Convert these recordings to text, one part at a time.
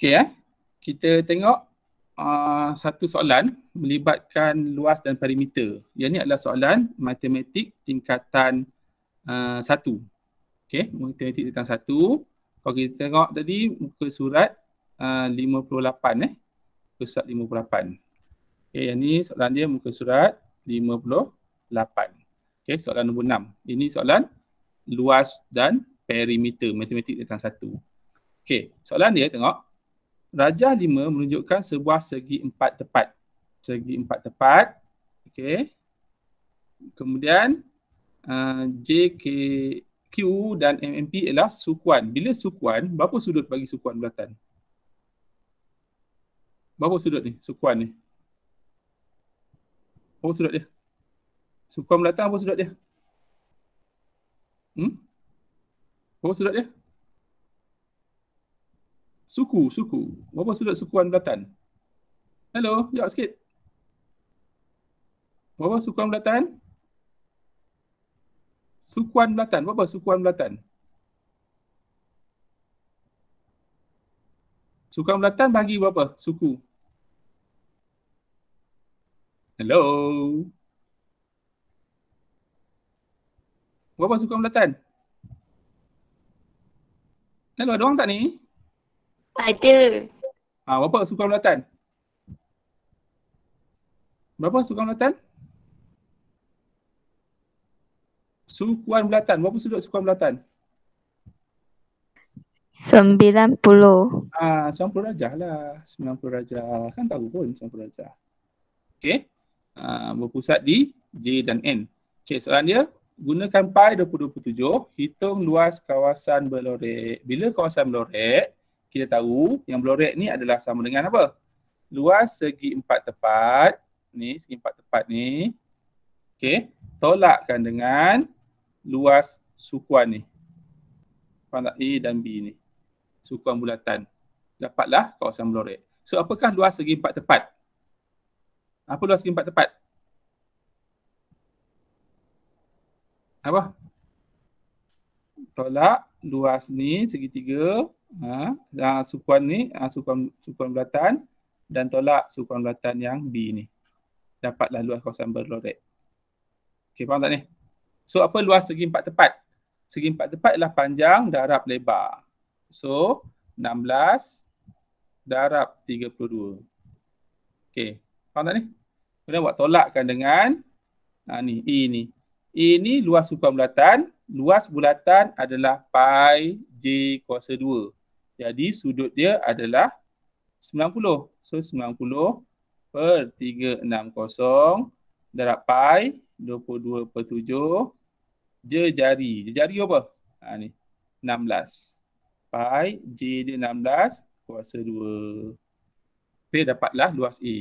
Okey eh. Kita tengok uh, satu soalan melibatkan luas dan perimeter. Yang ni adalah soalan matematik tingkatan uh, satu. Okey, matematik tingkatan satu. Kalau kita tengok tadi muka surat uh, lima puluh lapan eh. Muka surat 58. Okey, yang ni soalan dia muka surat lima puluh lapan. Okey, soalan nombor enam. Ini soalan luas dan perimeter matematik tingkatan satu. Okey, soalan dia tengok Rajah lima menunjukkan sebuah segi empat tepat. Segi empat tepat. Okey. Kemudian uh, JKQ dan MMP ialah sukuan. Bila sukuan, berapa sudut bagi sukuan bulatan? Berapa sudut ni sukuan ni? Berapa sudut dia? Sukuan bulatan berapa sudut dia? Hmm? Berapa sudut dia? Suku, suku. Berapa sudut suku Belatan. Hello, jawab sikit. Berapa suku Belatan. Suku Belatan. berapa suku Belatan. Suku Belatan bagi berapa suku? Hello. Berapa suku Belatan. Hello, ada orang tak ni? Ada. Ah, ha, berapa sukan bulatan? Berapa sukan bulatan? Sukuan bulatan. Berapa sudut sukuan Sembilan puluh. Ah, sembilan puluh darjah lah. Sembilan puluh darjah. Kan tahu pun puluh darjah. Okay. Ah, berpusat di J dan N. Okay, soalan dia. Gunakan pi 27, hitung luas kawasan berlorek. Bila kawasan berlorek, kita tahu yang blue red ni adalah sama dengan apa? Luas segi empat tepat ni, segi empat tepat ni okey, tolakkan dengan luas sukuan ni. Faham tak? A dan B ni. Sukuan bulatan. Dapatlah kawasan blue red. So apakah luas segi empat tepat? Apa luas segi empat tepat? Apa? Tolak luas ni segi tiga ha, uh, sukuan ni, uh, sukuan sukuan bulatan dan tolak sukuan bulatan yang B ni. Dapatlah luas kawasan berloret. Okey, faham tak ni? So apa luas segi empat tepat? Segi empat tepat ialah panjang darab lebar. So 16 darab 32. Okey, faham tak ni? Kena buat tolakkan dengan ha, ni, E ni. E ni luas sukuan bulatan. Luas bulatan adalah pi J kuasa 2. Jadi sudut dia adalah 90. So 90 per 360 darab pi 22 per 7 jejari. Jejari apa? Ha ni 16. Pi J dia 16 kuasa 2. Okay dapatlah luas A.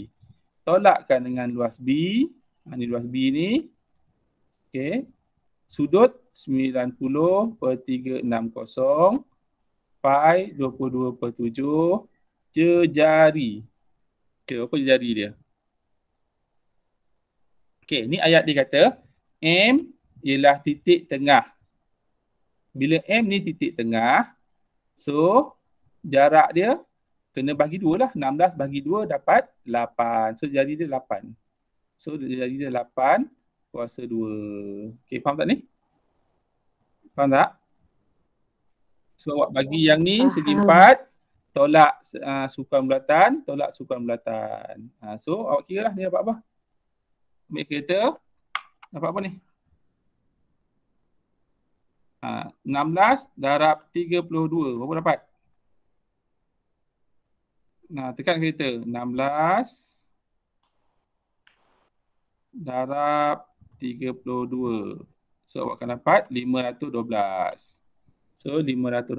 Tolakkan dengan luas B. Ha ni luas B ni. Okay. Sudut 90 per 360 pi 22 per 7 jejari. Okay, apa jejari dia? Okay, ni ayat dia kata M ialah titik tengah. Bila M ni titik tengah, so jarak dia kena bagi dua lah. 16 bagi dua dapat 8. So jadi dia 8. So jadi dia 8 kuasa 2. Okay, faham tak ni? Faham tak? So awak bagi yang ni segi empat tolak uh, sukan bulatan, tolak sukan bulatan. Uh, so awak kira lah ni dapat apa? Ambil kereta, dapat apa ni? Uh, ah, 16 darab 32, berapa dapat? Nah, tekan kereta. 16 darab 32. So awak akan dapat 512. So 512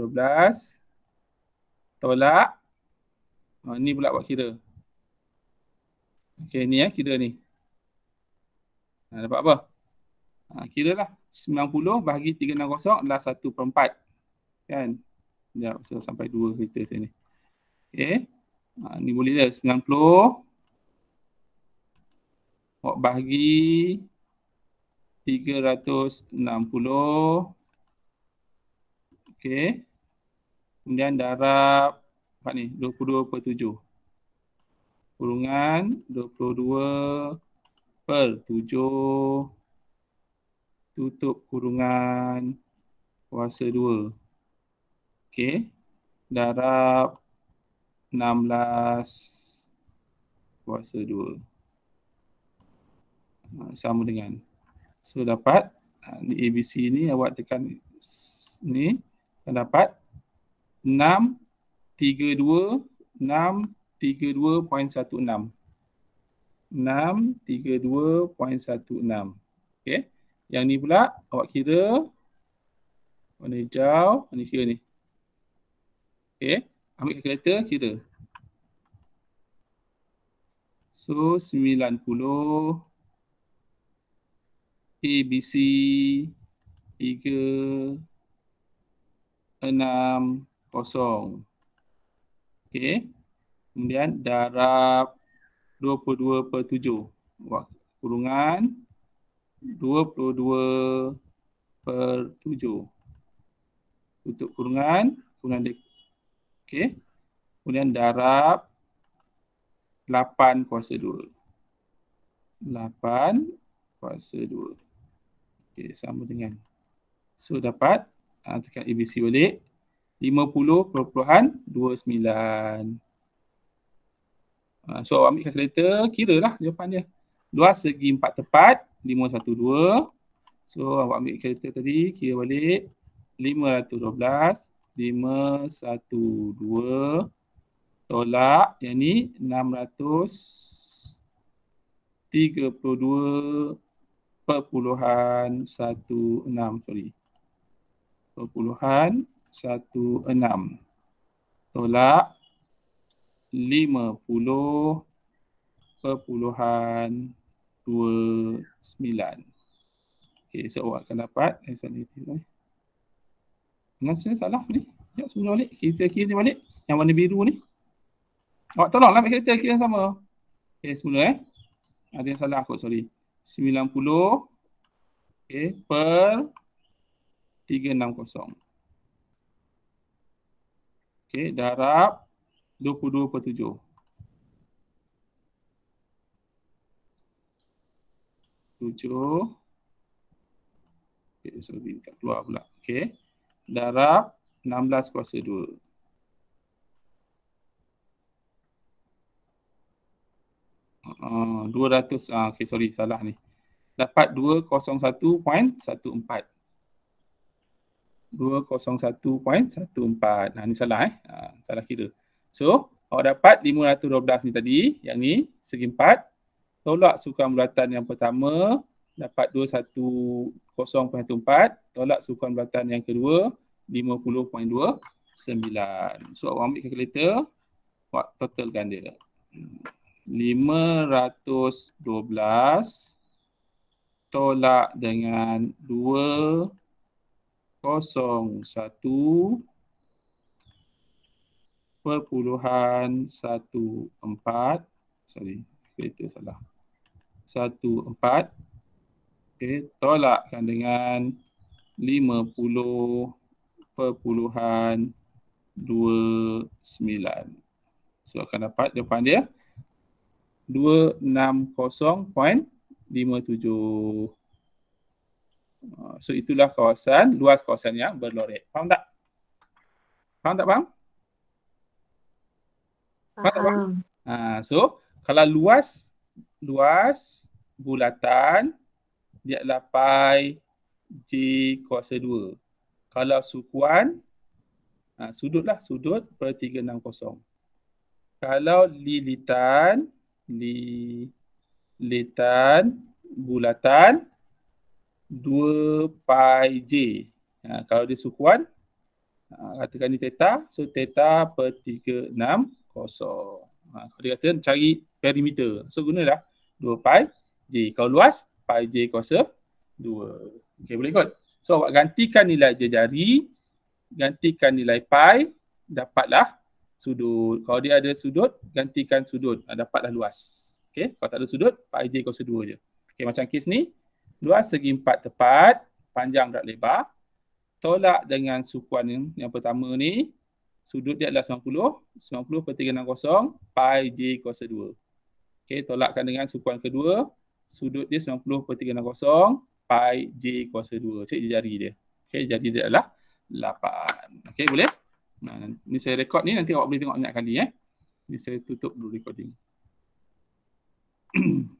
tolak ha, ni pula buat kira. Okay ni ya eh, kira ni. Ha, dapat apa? Ha, kira lah 90 bahagi 360 adalah 1 per 4. Kan? Sekejap so, sampai 2 kereta sini. Okay. Ha, ni boleh dah 90 Bahagi 360 Okey. Kemudian darab apa ni? 22 per 7. Kurungan 22 per 7 tutup kurungan kuasa 2. Okey. Darab 16 kuasa 2. Sama dengan. So dapat ABC ha, ni awak tekan ni dan dapat 632 6.32.16 okey yang ni pula awak kira warna hijau ni kira ni okey ambil kereta kira so 90 ABC 3 enam kosong. Okey. Kemudian darab dua puluh dua per 7. Kurungan dua puluh dua per tujuh. Tutup kurungan, kurungan dia. Okey. Kemudian darab lapan kuasa 2. Lapan kuasa 2. Okey, sama dengan. So dapat uh, dekat EBC balik 50.29 uh, So awak ambil kalkulator, kira lah jawapan dia Luas segi empat tepat, 512 So awak ambil kalkulator tadi, kira balik 512 512 Tolak yang ni 632 perpuluhan 16 sorry perpuluhan satu enam tolak lima puluh perpuluhan dua sembilan. Okey, so awak akan dapat alternatif ni. salah ni? Jom semua balik. Kita kira ni balik. Yang warna biru ni. Awak tolonglah ambil kereta kira yang sama. Okey, semua eh. Ada yang salah aku sorry. 90 okay, per 360. Okey, darab 22 per 7. tujuh. Okay, so dia tak keluar pula. Okay, darab 16 kuasa 2. Uh, 200, uh, okay, sorry, salah ni. Dapat 201.14. 201.14. Nah ni salah eh. Ha, salah kira. So awak dapat 512 ni tadi. Yang ni segi empat. Tolak sukan bulatan yang pertama dapat 210.14. Tolak sukan bulatan yang kedua 50.29. So awak ambil kalkulator. Awak totalkan dia. 512 hmm, tolak dengan 2 kosong perpuluhan satu sorry itu salah 14, empat okay, tolakkan dengan lima perpuluhan dua sembilan so akan dapat jawapan dia dua enam Ha, so itulah kawasan, luas kawasan yang berloret. Faham tak? Faham tak faham? Faham, faham tak faham? Ha, so kalau luas, luas bulatan dia adalah pi j kuasa 2. Kalau sukuan, ha, sudut lah sudut per 360. Kalau lilitan, lilitan bulatan 2 pi j. Ha, kalau dia sukuan, ha, katakan ni theta. So theta per 36 kosong. Ha, kalau dia kata cari perimeter. So gunalah 2 pi j. Kalau luas, pi j kuasa 2. Okay boleh kot? So awak gantikan nilai jari, gantikan nilai pi, dapatlah sudut. Kalau dia ada sudut, gantikan sudut. Ha, dapatlah luas. Okay, kalau tak ada sudut, pi j kuasa 2 je. Okay, macam kes ni, luas segi empat tepat, panjang dan lebar. Tolak dengan sukuan yang, yang pertama ni, sudut dia adalah 90, 90 per 360, pi j kuasa 2. Okey, tolakkan dengan sukuan kedua, sudut dia 90 per 360, pi j kuasa 2. Cik jari dia. Okey, jadi dia adalah 8. Okey, boleh? Nah, ni saya rekod ni, nanti awak boleh tengok banyak kali eh. Ni saya tutup dulu recording. mm